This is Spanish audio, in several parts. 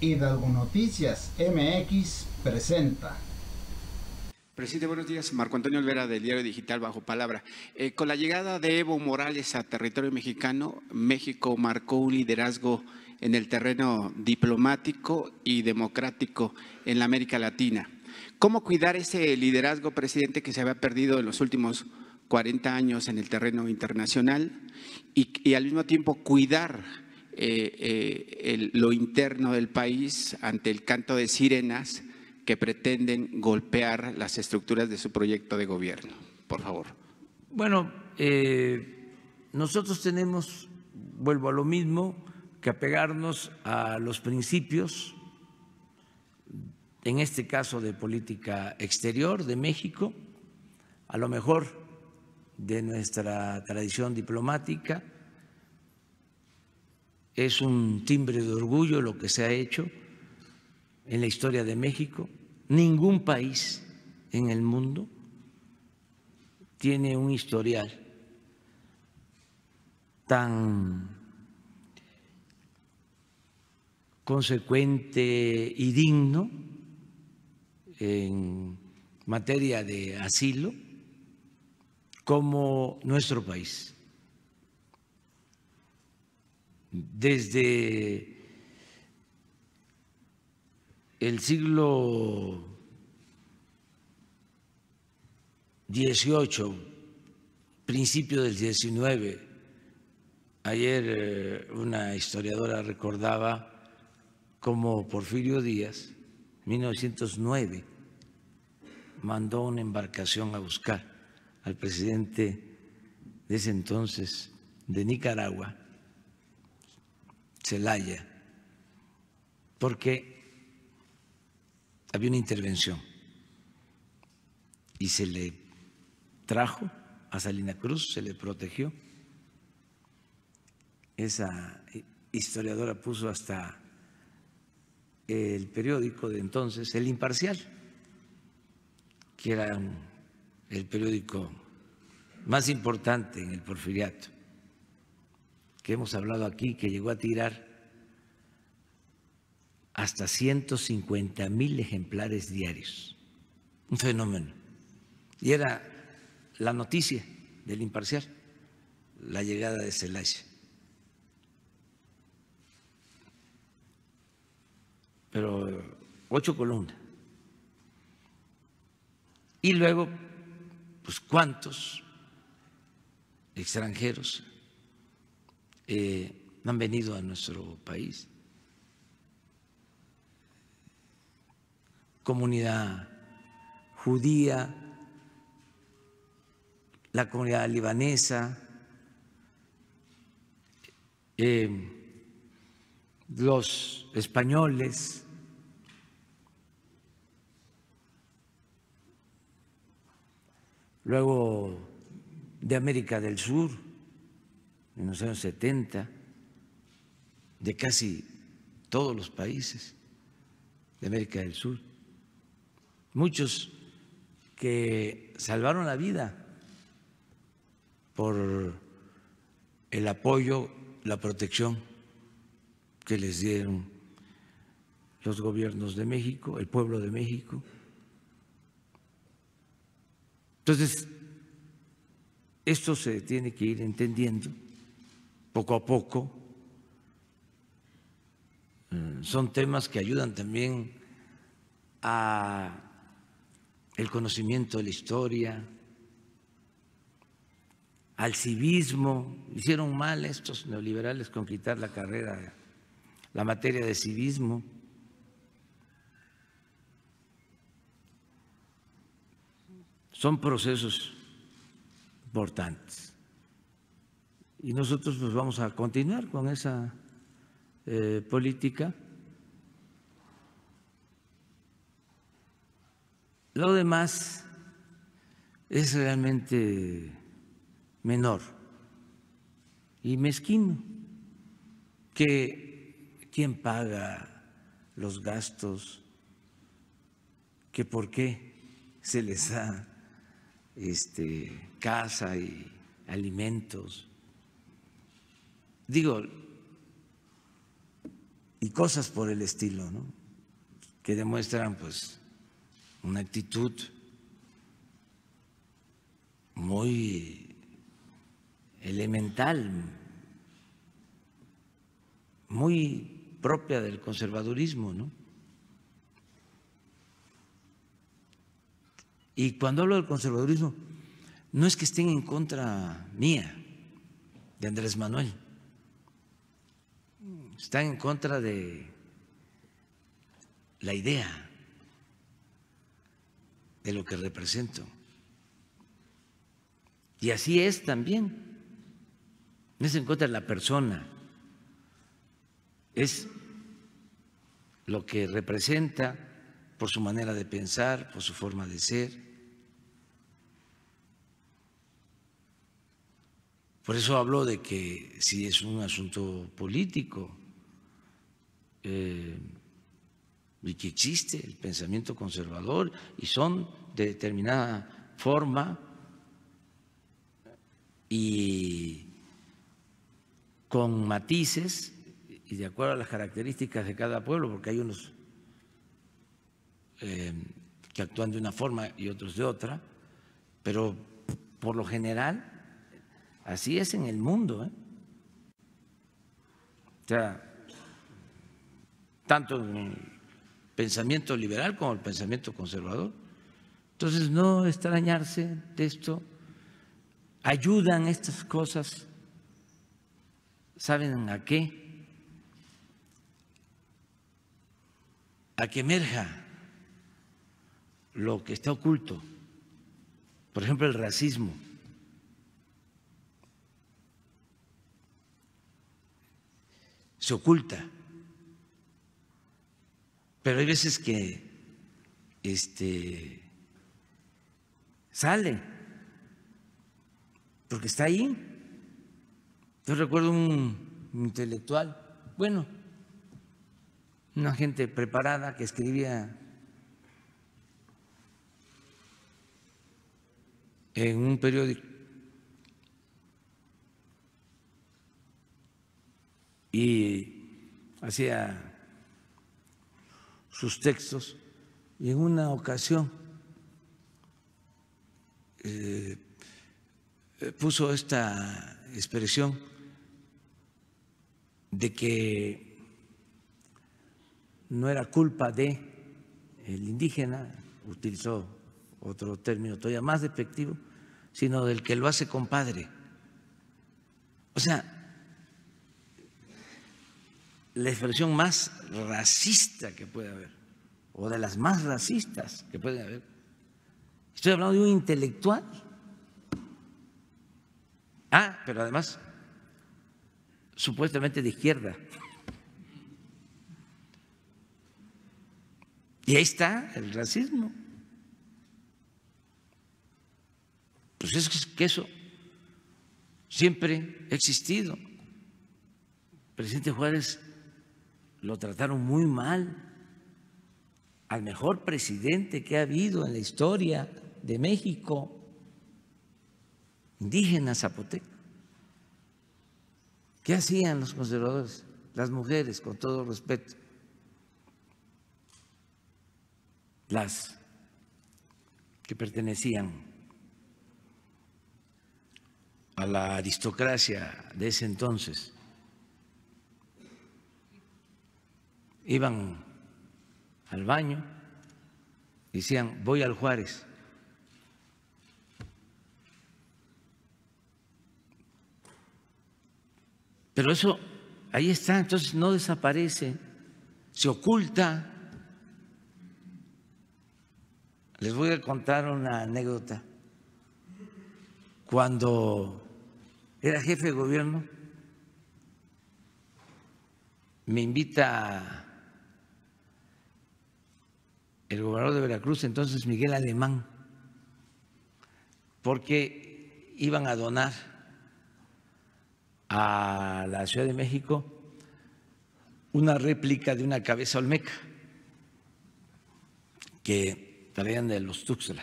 Hidalgo Noticias MX presenta. Presidente, buenos días. Marco Antonio Olvera del Diario Digital Bajo Palabra. Eh, con la llegada de Evo Morales a territorio mexicano, México marcó un liderazgo en el terreno diplomático y democrático en la América Latina. ¿Cómo cuidar ese liderazgo, presidente, que se había perdido en los últimos 40 años en el terreno internacional y al mismo tiempo cuidar eh, eh, lo interno del país ante el canto de sirenas que pretenden golpear las estructuras de su proyecto de gobierno. Por favor. Bueno, eh, nosotros tenemos, vuelvo a lo mismo, que apegarnos a los principios, en este caso de política exterior de México, a lo mejor de nuestra tradición diplomática es un timbre de orgullo lo que se ha hecho en la historia de México. Ningún país en el mundo tiene un historial tan consecuente y digno en materia de asilo como nuestro país desde el siglo XVIII, principio del XIX. Ayer eh, una historiadora recordaba cómo Porfirio Díaz, 1909, mandó una embarcación a buscar al presidente de ese entonces de Nicaragua, Celaya, porque había una intervención y se le trajo a Salina Cruz, se le protegió. Esa historiadora puso hasta el periódico de entonces, El Imparcial, que era el periódico más importante en el porfiriato que hemos hablado aquí, que llegó a tirar hasta 150 mil ejemplares diarios. Un fenómeno. Y era la noticia del imparcial, la llegada de Celaya. Pero ocho columnas. Y luego, pues cuántos extranjeros eh, han venido a nuestro país. Comunidad judía, la comunidad libanesa, eh, los españoles, luego de América del Sur en los años 70 de casi todos los países de América del Sur. Muchos que salvaron la vida por el apoyo, la protección que les dieron los gobiernos de México, el pueblo de México. Entonces, esto se tiene que ir entendiendo poco a poco. Mm, son temas que ayudan también a el conocimiento de la historia, al civismo. Hicieron mal estos neoliberales con quitar la carrera, la materia de civismo. Son procesos importantes. Y nosotros pues vamos a continuar con esa eh, política. Lo demás es realmente menor y mezquino, que quién paga los gastos, que por qué se les da este, casa y alimentos Digo, y cosas por el estilo, ¿no? Que demuestran pues una actitud muy elemental, muy propia del conservadurismo, ¿no? Y cuando hablo del conservadurismo, no es que estén en contra mía, de Andrés Manuel están en contra de la idea de lo que represento. Y así es también. No es en contra de la persona, es lo que representa por su manera de pensar, por su forma de ser. Por eso hablo de que si es un asunto político, eh, y que existe el pensamiento conservador y son de determinada forma y con matices y de acuerdo a las características de cada pueblo, porque hay unos eh, que actúan de una forma y otros de otra, pero por lo general así es en el mundo. ¿eh? O sea, tanto en el pensamiento liberal como el pensamiento conservador. Entonces, no extrañarse de esto, ayudan estas cosas, ¿saben a qué? A que emerja lo que está oculto, por ejemplo, el racismo. Se oculta. Pero hay veces que este sale porque está ahí. Yo recuerdo un intelectual, bueno, una gente preparada que escribía en un periódico y hacía sus textos y en una ocasión eh, eh, puso esta expresión de que no era culpa de el indígena, utilizó otro término todavía más despectivo, sino del que lo hace compadre. O sea, la expresión más racista que puede haber, o de las más racistas que puede haber. Estoy hablando de un intelectual. Ah, pero además, supuestamente de izquierda. Y ahí está el racismo. Pues es que eso siempre ha existido. presidente Juárez lo trataron muy mal al mejor presidente que ha habido en la historia de México, indígena zapoteco. ¿Qué hacían los conservadores? Las mujeres, con todo respeto, las que pertenecían a la aristocracia de ese entonces iban al baño, decían, voy al Juárez. Pero eso ahí está, entonces no desaparece, se oculta. Les voy a contar una anécdota. Cuando era jefe de gobierno, me invita a el gobernador de Veracruz, entonces Miguel Alemán, porque iban a donar a la Ciudad de México una réplica de una cabeza olmeca que traían de los Tuxtla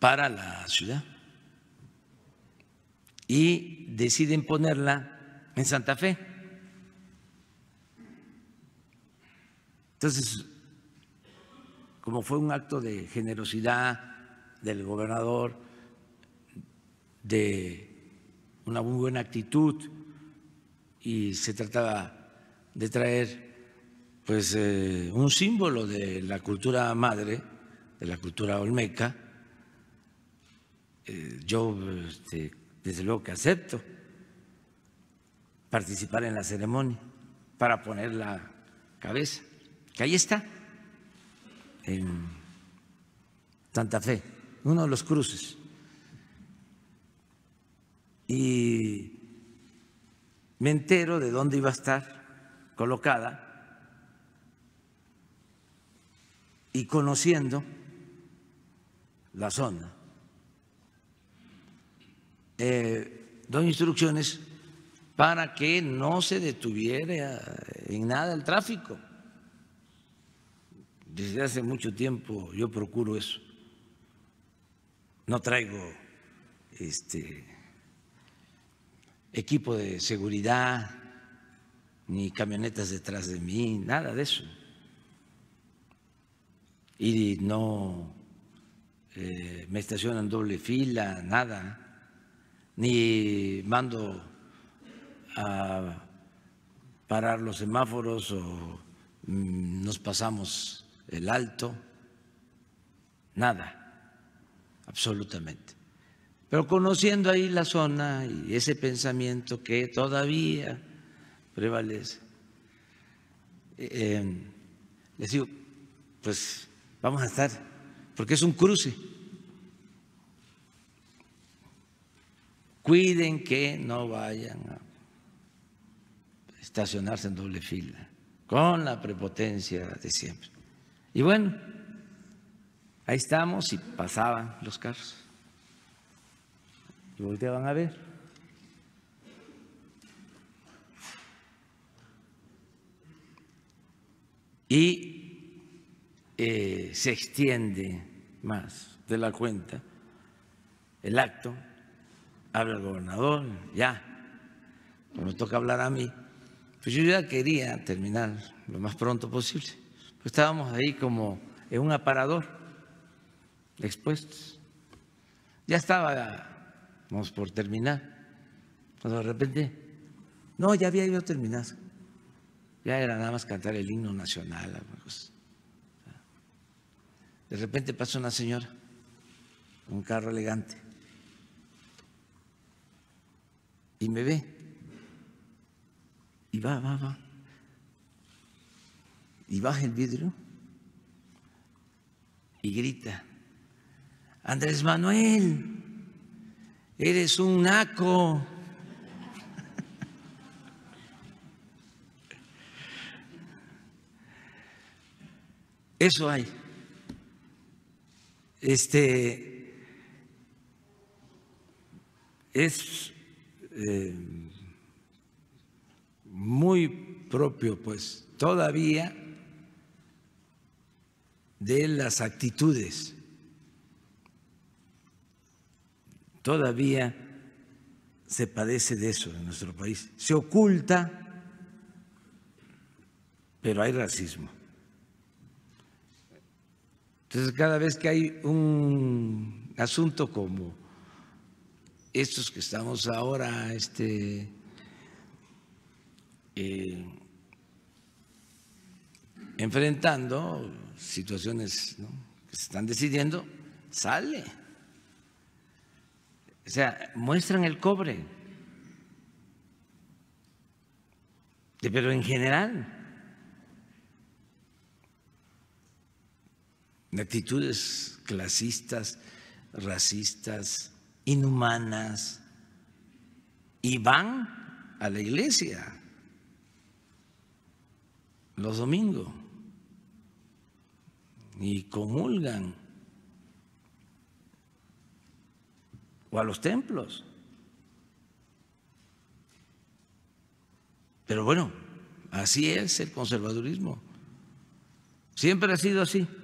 para la ciudad y deciden ponerla en Santa Fe. Entonces como fue un acto de generosidad del gobernador, de una muy buena actitud y se trataba de traer pues eh, un símbolo de la cultura madre, de la cultura olmeca. Eh, yo este, desde luego que acepto participar en la ceremonia para poner la cabeza, que ahí está en Santa Fe, uno de los cruces. Y me entero de dónde iba a estar colocada y conociendo la zona. Eh, doy instrucciones para que no se detuviera en nada el tráfico. Desde hace mucho tiempo yo procuro eso. No traigo este equipo de seguridad ni camionetas detrás de mí, nada de eso. Y no eh, me estacionan doble fila, nada. Ni mando a parar los semáforos o mm, nos pasamos el alto, nada, absolutamente. Pero conociendo ahí la zona y ese pensamiento que todavía prevalece, em, les digo, pues vamos a estar, porque es un cruce. Cuiden que no vayan a estacionarse en doble fila, con la prepotencia de siempre. Y bueno, ahí estamos y pasaban los carros. Y volteaban a ver. Y eh, se extiende más de la cuenta el acto. Habla el gobernador, ya. no me toca hablar a mí, pues yo ya quería terminar lo más pronto posible estábamos ahí como en un aparador, expuestos. Ya estaba vamos por terminar. Cuando de repente, no, ya había a terminar Ya era nada más cantar el himno nacional. De repente pasó una señora, un carro elegante, y me ve. Y va, va, va y baja el vidrio y grita, Andrés Manuel, eres un aco, Eso hay. Este es eh, muy propio, pues todavía de las actitudes. Todavía se padece de eso en nuestro país. Se oculta, pero hay racismo. Entonces, cada vez que hay un asunto como estos que estamos ahora este, eh, enfrentando situaciones que se están decidiendo, sale. O sea, muestran el cobre. Pero en general, actitudes clasistas, racistas, inhumanas, y van a la iglesia los domingos ni comulgan, o a los templos. Pero bueno, así es el conservadurismo. Siempre ha sido así.